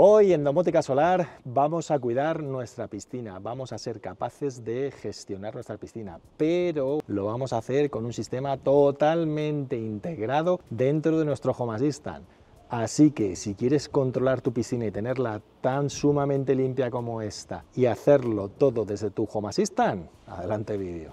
Hoy en Domótica Solar vamos a cuidar nuestra piscina, vamos a ser capaces de gestionar nuestra piscina, pero lo vamos a hacer con un sistema totalmente integrado dentro de nuestro Home Assistant. Así que si quieres controlar tu piscina y tenerla tan sumamente limpia como esta y hacerlo todo desde tu Home Assistant, adelante vídeo.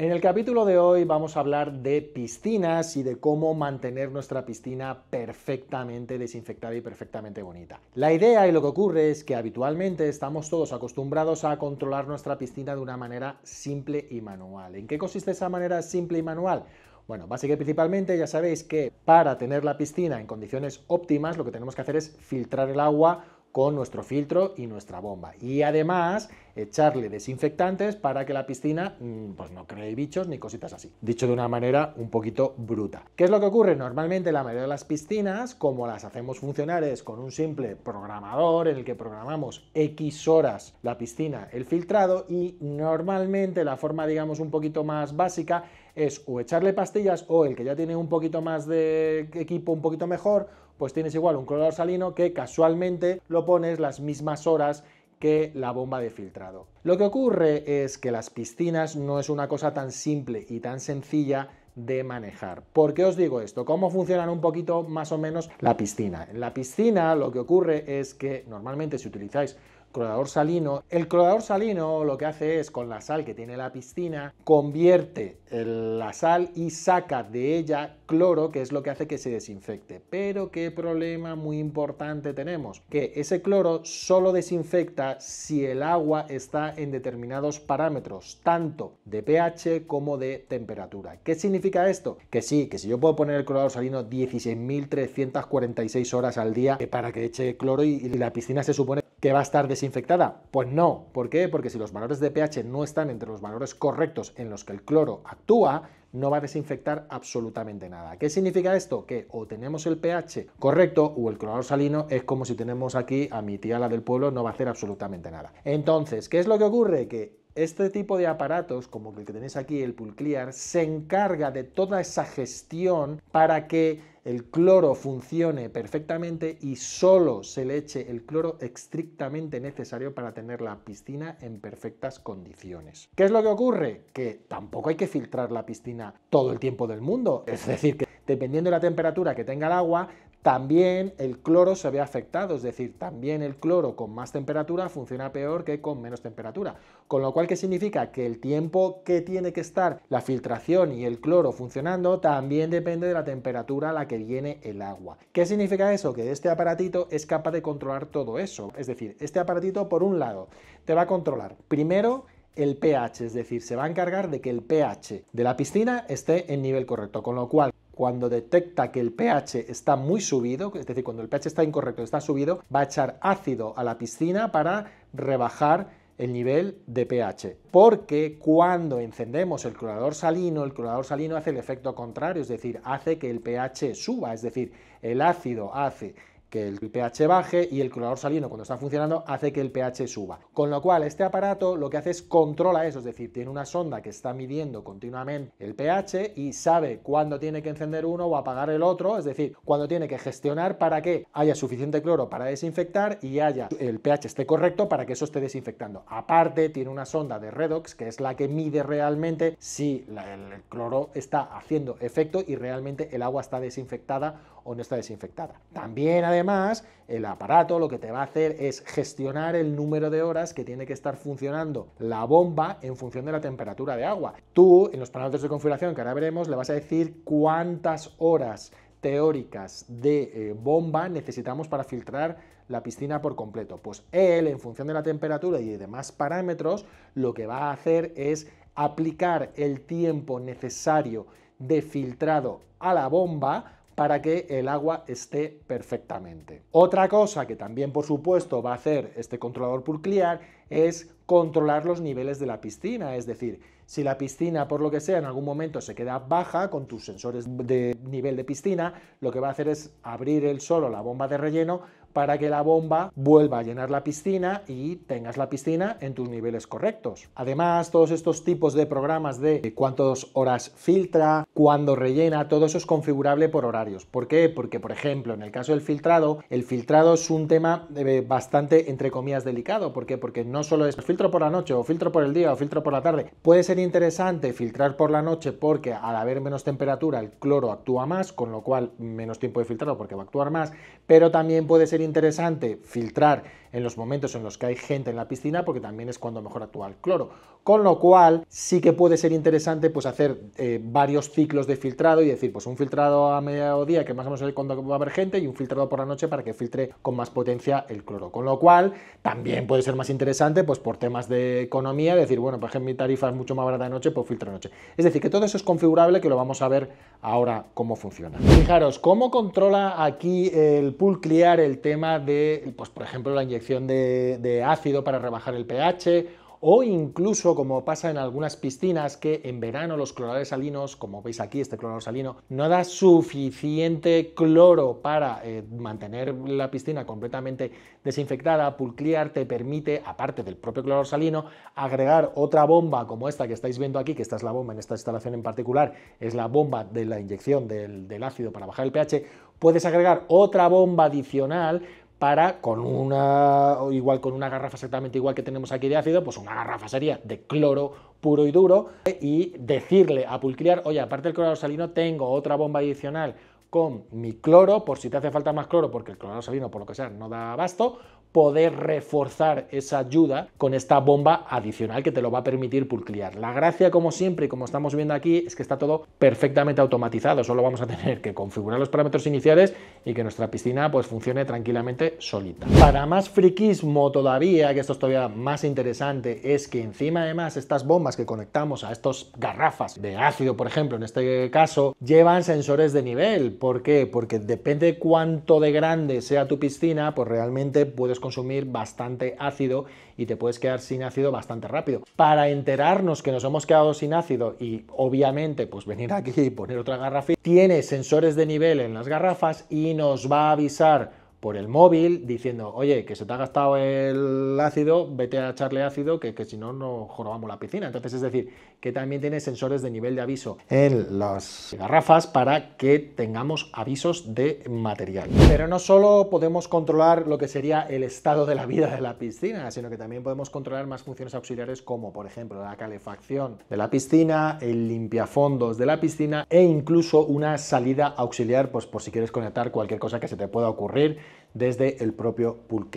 En el capítulo de hoy vamos a hablar de piscinas y de cómo mantener nuestra piscina perfectamente desinfectada y perfectamente bonita. La idea y lo que ocurre es que habitualmente estamos todos acostumbrados a controlar nuestra piscina de una manera simple y manual. ¿En qué consiste esa manera simple y manual? Bueno, básicamente principalmente ya sabéis que para tener la piscina en condiciones óptimas lo que tenemos que hacer es filtrar el agua con nuestro filtro y nuestra bomba. Y además echarle desinfectantes para que la piscina mm, pues no cree bichos ni cositas así. Dicho de una manera un poquito bruta. ¿Qué es lo que ocurre? Normalmente la mayoría de las piscinas, como las hacemos funcionar, es con un simple programador en el que programamos X horas la piscina, el filtrado y normalmente la forma digamos un poquito más básica es o echarle pastillas o el que ya tiene un poquito más de equipo un poquito mejor, pues tienes igual un color salino que casualmente lo pones las mismas horas que la bomba de filtrado. Lo que ocurre es que las piscinas no es una cosa tan simple y tan sencilla de manejar. ¿Por qué os digo esto? ¿Cómo funcionan un poquito más o menos la piscina? En la piscina lo que ocurre es que normalmente si utilizáis clorador salino. El clorador salino lo que hace es, con la sal que tiene la piscina, convierte la sal y saca de ella cloro, que es lo que hace que se desinfecte. Pero qué problema muy importante tenemos, que ese cloro solo desinfecta si el agua está en determinados parámetros, tanto de pH como de temperatura. ¿Qué significa esto? Que sí, que si yo puedo poner el clorador salino 16.346 horas al día para que eche cloro y la piscina se supone ¿Que va a estar desinfectada? Pues no. ¿Por qué? Porque si los valores de pH no están entre los valores correctos en los que el cloro actúa, no va a desinfectar absolutamente nada. ¿Qué significa esto? Que o tenemos el pH correcto o el cloro salino es como si tenemos aquí a mi tía la del pueblo, no va a hacer absolutamente nada. Entonces, ¿qué es lo que ocurre? Que este tipo de aparatos, como el que tenéis aquí, el Pulclear, se encarga de toda esa gestión para que el cloro funcione perfectamente y solo se le eche el cloro estrictamente necesario para tener la piscina en perfectas condiciones. ¿Qué es lo que ocurre? Que tampoco hay que filtrar la piscina todo el tiempo del mundo. Es decir, que dependiendo de la temperatura que tenga el agua, también el cloro se ve afectado, es decir, también el cloro con más temperatura funciona peor que con menos temperatura. Con lo cual, ¿qué significa? Que el tiempo que tiene que estar la filtración y el cloro funcionando también depende de la temperatura a la que viene el agua. ¿Qué significa eso? Que este aparatito es capaz de controlar todo eso. Es decir, este aparatito, por un lado, te va a controlar primero el pH, es decir, se va a encargar de que el pH de la piscina esté en nivel correcto, con lo cual cuando detecta que el pH está muy subido, es decir, cuando el pH está incorrecto, está subido, va a echar ácido a la piscina para rebajar el nivel de pH. Porque cuando encendemos el clorador salino, el clorador salino hace el efecto contrario, es decir, hace que el pH suba, es decir, el ácido hace que el pH baje y el clorador saliendo cuando está funcionando hace que el pH suba. Con lo cual este aparato lo que hace es controla eso, es decir, tiene una sonda que está midiendo continuamente el pH y sabe cuándo tiene que encender uno o apagar el otro, es decir, cuándo tiene que gestionar para que haya suficiente cloro para desinfectar y haya el pH esté correcto para que eso esté desinfectando. Aparte tiene una sonda de redox que es la que mide realmente si el cloro está haciendo efecto y realmente el agua está desinfectada o no está desinfectada. También, además, el aparato lo que te va a hacer es gestionar el número de horas que tiene que estar funcionando la bomba en función de la temperatura de agua. Tú, en los parámetros de configuración que ahora veremos, le vas a decir cuántas horas teóricas de eh, bomba necesitamos para filtrar la piscina por completo. Pues él, en función de la temperatura y de demás parámetros, lo que va a hacer es aplicar el tiempo necesario de filtrado a la bomba para que el agua esté perfectamente. Otra cosa que también, por supuesto, va a hacer este controlador pulcliar es controlar los niveles de la piscina, es decir, si la piscina, por lo que sea, en algún momento se queda baja con tus sensores de nivel de piscina, lo que va a hacer es abrir el solo la bomba de relleno para que la bomba vuelva a llenar la piscina y tengas la piscina en tus niveles correctos. Además, todos estos tipos de programas de cuántas horas filtra, cuándo rellena, todo eso es configurable por horarios. ¿Por qué? Porque, por ejemplo, en el caso del filtrado, el filtrado es un tema eh, bastante, entre comillas, delicado. ¿Por qué? Porque no solo es filtro por la noche o filtro por el día o filtro por la tarde. Puede ser interesante filtrar por la noche porque al haber menos temperatura el cloro actúa más, con lo cual menos tiempo de filtrado porque va a actuar más, pero también puede ser interesante filtrar en los momentos en los que hay gente en la piscina, porque también es cuando mejor actúa el cloro. Con lo cual, sí que puede ser interesante pues, hacer eh, varios ciclos de filtrado y decir, pues un filtrado a mediodía, que más o menos es cuando va a haber gente, y un filtrado por la noche para que filtre con más potencia el cloro. Con lo cual, también puede ser más interesante pues, por temas de economía, decir, bueno, por pues, ejemplo, mi tarifa es mucho más barata de noche, pues filtro de noche. Es decir, que todo eso es configurable, que lo vamos a ver ahora cómo funciona. Fijaros, cómo controla aquí el pool clear el tema de, pues por ejemplo, la inyección de, ácido para rebajar el pH o incluso como pasa en algunas piscinas que en verano los clorales salinos, como veis aquí este clorosalino salino, no da suficiente cloro para eh, mantener la piscina completamente desinfectada, Pulclear te permite, aparte del propio clorosalino salino, agregar otra bomba como esta que estáis viendo aquí, que esta es la bomba en esta instalación en particular, es la bomba de la inyección del, del ácido para bajar el pH, puedes agregar otra bomba adicional para con una, igual con una garrafa exactamente igual que tenemos aquí de ácido, pues una garrafa sería de cloro puro y duro y decirle a Pulcriar, oye, aparte del cloro salino tengo otra bomba adicional con mi cloro, por si te hace falta más cloro, porque el cloro salino por lo que sea no da abasto, poder reforzar esa ayuda con esta bomba adicional que te lo va a permitir pulclear. La gracia, como siempre y como estamos viendo aquí, es que está todo perfectamente automatizado. Solo vamos a tener que configurar los parámetros iniciales y que nuestra piscina pues funcione tranquilamente solita. Para más friquismo todavía, que esto es todavía más interesante, es que encima además estas bombas que conectamos a estos garrafas de ácido, por ejemplo, en este caso, llevan sensores de nivel. ¿Por qué? Porque depende cuánto de grande sea tu piscina, pues realmente puedes consumir bastante ácido y te puedes quedar sin ácido bastante rápido. Para enterarnos que nos hemos quedado sin ácido y obviamente pues venir aquí y poner otra garrafa tiene sensores de nivel en las garrafas y nos va a avisar por el móvil diciendo, oye, que se te ha gastado el ácido, vete a echarle ácido, que, si no, no jorobamos la piscina. Entonces, es decir, que también tiene sensores de nivel de aviso en las garrafas para que tengamos avisos de material. Pero no solo podemos controlar lo que sería el estado de la vida de la piscina, sino que también podemos controlar más funciones auxiliares como, por ejemplo, la calefacción de la piscina, el limpiafondos de la piscina e incluso una salida auxiliar, pues por si quieres conectar cualquier cosa que se te pueda ocurrir desde el propio pool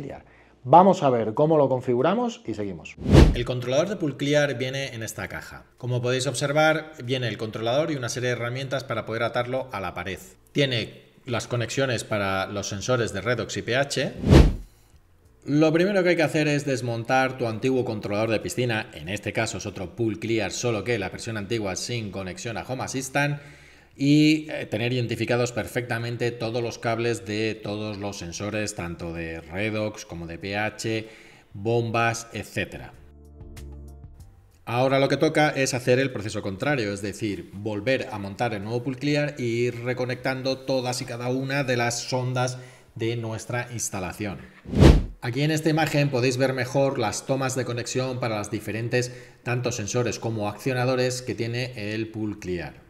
Vamos a ver cómo lo configuramos y seguimos. El controlador de Pool viene en esta caja. Como podéis observar, viene el controlador y una serie de herramientas para poder atarlo a la pared. Tiene las conexiones para los sensores de redox y pH. Lo primero que hay que hacer es desmontar tu antiguo controlador de piscina, en este caso es otro Pool solo que la versión antigua sin conexión a Home Assistant, y eh, tener identificados perfectamente todos los cables de todos los sensores, tanto de redox como de pH, bombas, etc. Ahora lo que toca es hacer el proceso contrario, es decir, volver a montar el nuevo pool clear y ir reconectando todas y cada una de las sondas de nuestra instalación. Aquí en esta imagen podéis ver mejor las tomas de conexión para las diferentes tanto sensores como accionadores que tiene el pool clear.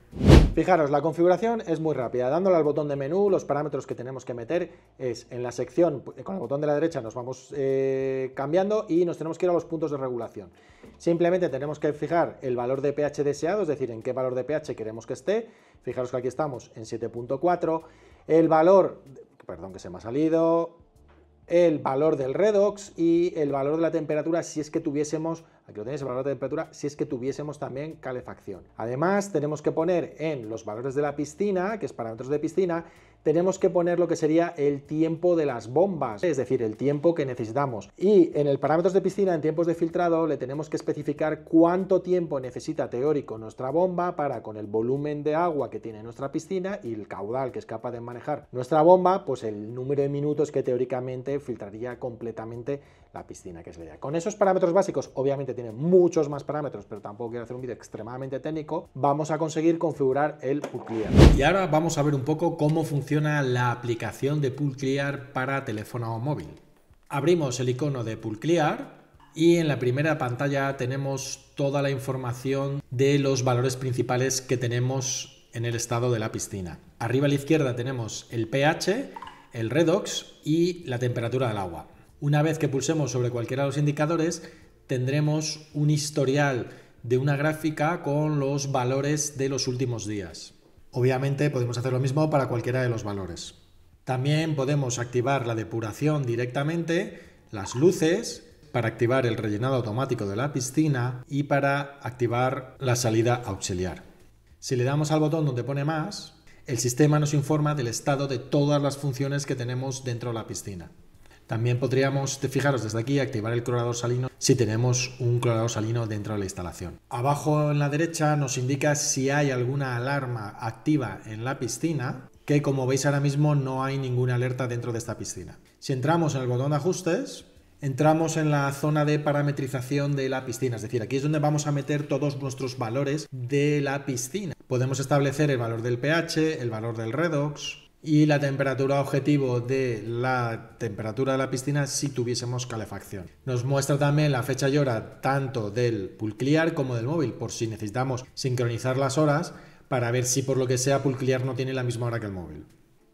Fijaros, la configuración es muy rápida. Dándole al botón de menú, los parámetros que tenemos que meter es en la sección, con el botón de la derecha nos vamos eh, cambiando y nos tenemos que ir a los puntos de regulación. Simplemente tenemos que fijar el valor de pH deseado, es decir, en qué valor de pH queremos que esté. Fijaros que aquí estamos en 7.4. El valor, perdón que se me ha salido, el valor del redox y el valor de la temperatura si es que tuviésemos, aquí lo tenéis, el valor de temperatura, si es que tuviésemos también calefacción. Además, tenemos que poner en los valores de la piscina, que es parámetros de piscina, tenemos que poner lo que sería el tiempo de las bombas, es decir, el tiempo que necesitamos. Y en el parámetros de piscina, en tiempos de filtrado, le tenemos que especificar cuánto tiempo necesita teórico nuestra bomba para con el volumen de agua que tiene nuestra piscina y el caudal que es capaz de manejar nuestra bomba, pues el número de minutos que teóricamente filtraría completamente la piscina, que es VEA. Con esos parámetros básicos, obviamente tiene muchos más parámetros, pero tampoco quiero hacer un vídeo extremadamente técnico, vamos a conseguir configurar el Pool Clear. Y ahora vamos a ver un poco cómo funciona la aplicación de Pool Clear para teléfono móvil. Abrimos el icono de Pool Clear, y en la primera pantalla tenemos toda la información de los valores principales que tenemos en el estado de la piscina. Arriba a la izquierda tenemos el pH, el redox y la temperatura del agua. Una vez que pulsemos sobre cualquiera de los indicadores, tendremos un historial de una gráfica con los valores de los últimos días. Obviamente podemos hacer lo mismo para cualquiera de los valores. También podemos activar la depuración directamente, las luces, para activar el rellenado automático de la piscina y para activar la salida auxiliar. Si le damos al botón donde pone más, el sistema nos informa del estado de todas las funciones que tenemos dentro de la piscina. También podríamos, fijaros desde aquí, activar el clorador salino si tenemos un clorador salino dentro de la instalación. Abajo en la derecha nos indica si hay alguna alarma activa en la piscina, que como veis ahora mismo no hay ninguna alerta dentro de esta piscina. Si entramos en el botón de ajustes, entramos en la zona de parametrización de la piscina, es decir, aquí es donde vamos a meter todos nuestros valores de la piscina. Podemos establecer el valor del pH, el valor del redox, y la temperatura objetivo de la temperatura de la piscina si tuviésemos calefacción. Nos muestra también la fecha y hora tanto del pulclear como del móvil por si necesitamos sincronizar las horas para ver si por lo que sea pulclear no tiene la misma hora que el móvil.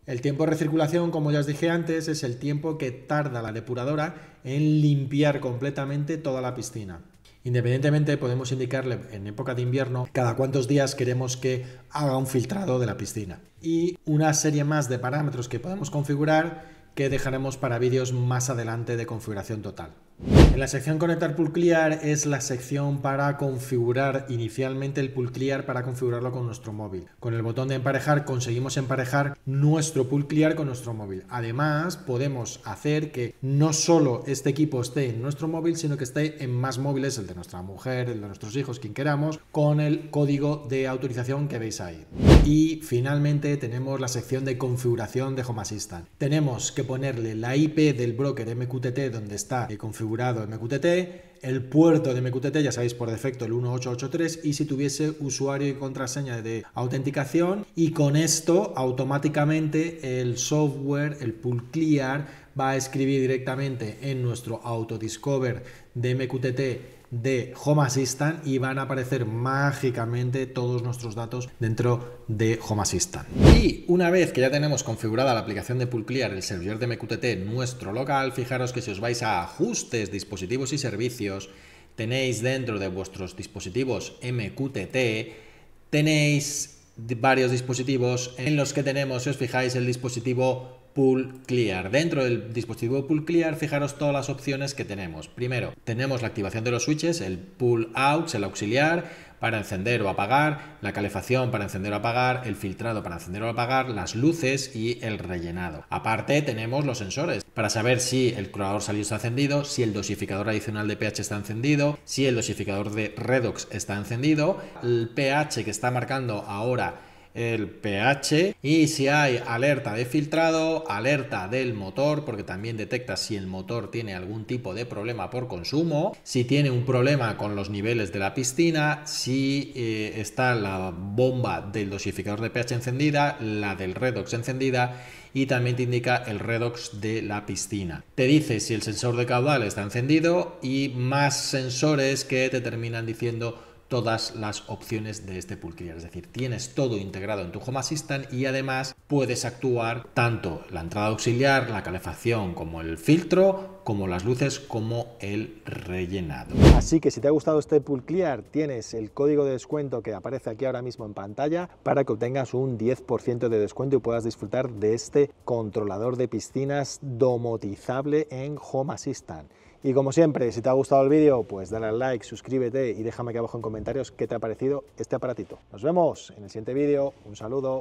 El tiempo de recirculación, como ya os dije antes, es el tiempo que tarda la depuradora en limpiar completamente toda la piscina. Independientemente, podemos indicarle en época de invierno cada cuántos días queremos que haga un filtrado de la piscina. Y una serie más de parámetros que podemos configurar que dejaremos para vídeos más adelante de configuración total. En la sección Conectar pulclear es la sección para configurar inicialmente el pulclear para configurarlo con nuestro móvil. Con el botón de emparejar conseguimos emparejar nuestro pulclear con nuestro móvil. Además, podemos hacer que no solo este equipo esté en nuestro móvil, sino que esté en más móviles, el de nuestra mujer, el de nuestros hijos, quien queramos, con el código de autorización que veis ahí. Y finalmente tenemos la sección de configuración de Home Assistant. Tenemos que ponerle la IP del broker MQTT donde está eh, configurado MQTT, el puerto de MQTT, ya sabéis por defecto el 1883, y si tuviese usuario y contraseña de autenticación, y con esto automáticamente el software, el pool clear, va a escribir directamente en nuestro autodiscover de MQTT de Home Assistant y van a aparecer mágicamente todos nuestros datos dentro de Home Assistant. Y una vez que ya tenemos configurada la aplicación de Pulclear el servidor de MQTT nuestro local, fijaros que si os vais a ajustes, dispositivos y servicios, tenéis dentro de vuestros dispositivos MQTT, tenéis varios dispositivos en los que tenemos, si os fijáis, el dispositivo PULL Clear. Dentro del dispositivo PULL Clear, fijaros todas las opciones que tenemos. Primero, tenemos la activación de los switches, el PULL Out, el auxiliar para encender o apagar, la calefacción para encender o apagar, el filtrado para encender o apagar, las luces y el rellenado. Aparte tenemos los sensores para saber si el clorador salió está encendido, si el dosificador adicional de pH está encendido, si el dosificador de redox está encendido, el pH que está marcando ahora el pH y si hay alerta de filtrado, alerta del motor, porque también detecta si el motor tiene algún tipo de problema por consumo, si tiene un problema con los niveles de la piscina, si eh, está la bomba del dosificador de pH encendida, la del redox encendida y también te indica el redox de la piscina. Te dice si el sensor de caudal está encendido y más sensores que te terminan diciendo todas las opciones de este pool Es decir, tienes todo integrado en tu Home Assistant y además puedes actuar tanto la entrada auxiliar, la calefacción, como el filtro, como las luces, como el rellenado. Así que si te ha gustado este pool tienes el código de descuento que aparece aquí ahora mismo en pantalla para que obtengas un 10% de descuento y puedas disfrutar de este controlador de piscinas domotizable en Home Assistant. Y como siempre, si te ha gustado el vídeo, pues dale al like, suscríbete y déjame aquí abajo en comentarios qué te ha parecido este aparatito. Nos vemos en el siguiente vídeo, un saludo.